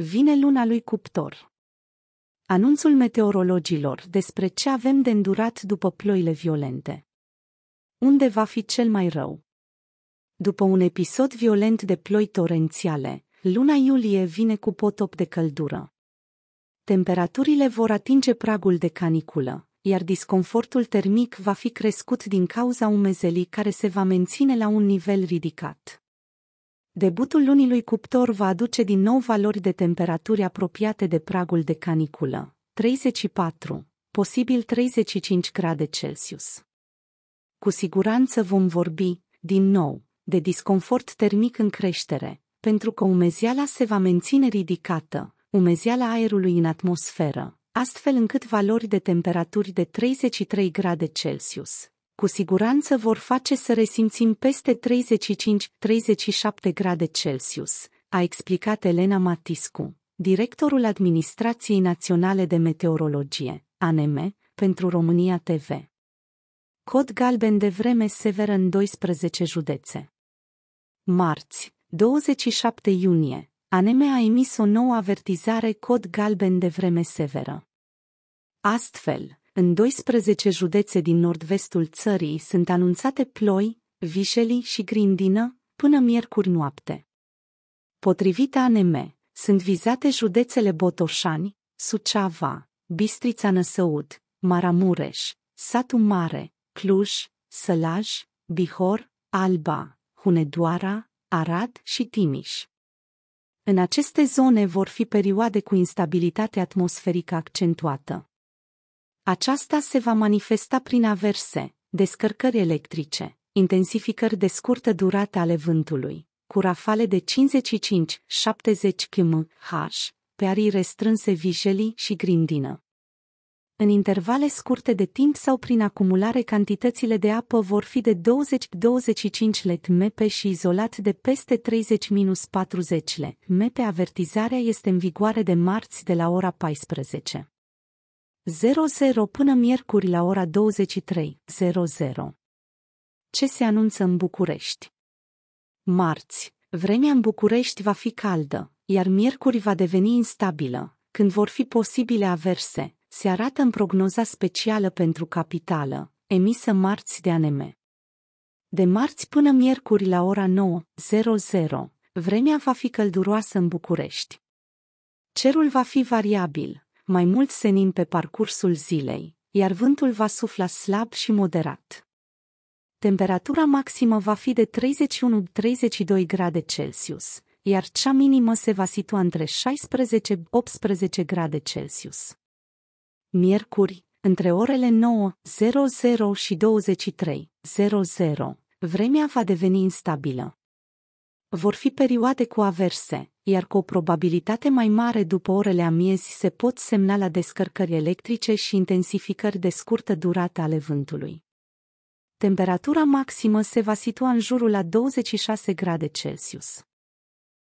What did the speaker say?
Vine luna lui cuptor. Anunțul meteorologilor despre ce avem de îndurat după ploile violente. Unde va fi cel mai rău? După un episod violent de ploi torențiale, luna iulie vine cu potop de căldură. Temperaturile vor atinge pragul de caniculă, iar disconfortul termic va fi crescut din cauza umezelii care se va menține la un nivel ridicat. Debutul lunii lui cuptor va aduce din nou valori de temperaturi apropiate de pragul de caniculă, 34, posibil 35 grade Celsius. Cu siguranță vom vorbi, din nou, de disconfort termic în creștere, pentru că umeziala se va menține ridicată, umeziala aerului în atmosferă, astfel încât valori de temperaturi de 33 grade Celsius, cu siguranță vor face să resimțim peste 35-37 grade Celsius, a explicat Elena Matiscu, directorul Administrației Naționale de Meteorologie, ANM, pentru România TV. Cod galben de vreme severă în 12 județe. Marți, 27 iunie, ANM a emis o nouă avertizare cod galben de vreme severă. Astfel, în 12 județe din nord-vestul țării sunt anunțate ploi, vișelii și grindină până miercuri noapte. Potrivit ANM, sunt vizate județele Botoșani, Suceava, Bistrița Năsăud, Maramureș, Satu Mare, Cluj, Sălaj, Bihor, Alba, Hunedoara, Arad și Timiș. În aceste zone vor fi perioade cu instabilitate atmosferică accentuată. Aceasta se va manifesta prin averse, descărcări electrice, intensificări de scurtă durată ale vântului, cu rafale de 55-70 km/h, pe arii restrânse vijelii și grindină. În intervale scurte de timp sau prin acumulare cantitățile de apă vor fi de 20-25 mepe și izolat de peste 30-40 mepe. Avertizarea este în vigoare de marți de la ora 14. 00 până miercuri la ora 23.00. Ce se anunță în București? Marți, vremea în București va fi caldă, iar miercuri va deveni instabilă, când vor fi posibile averse, se arată în prognoza specială pentru capitală, emisă marți de ANM. De marți până miercuri la ora 9.00, vremea va fi călduroasă în București. Cerul va fi variabil, mai mult senin pe parcursul zilei, iar vântul va sufla slab și moderat. Temperatura maximă va fi de 31-32 grade Celsius, iar cea minimă se va situa între 16-18 grade Celsius. Miercuri, între orele 9.00 și 23.00, vremea va deveni instabilă, vor fi perioade cu averse, iar cu o probabilitate mai mare după orele amiezi se pot semna la descărcări electrice și intensificări de scurtă durată ale vântului. Temperatura maximă se va situa în jurul la 26 grade Celsius.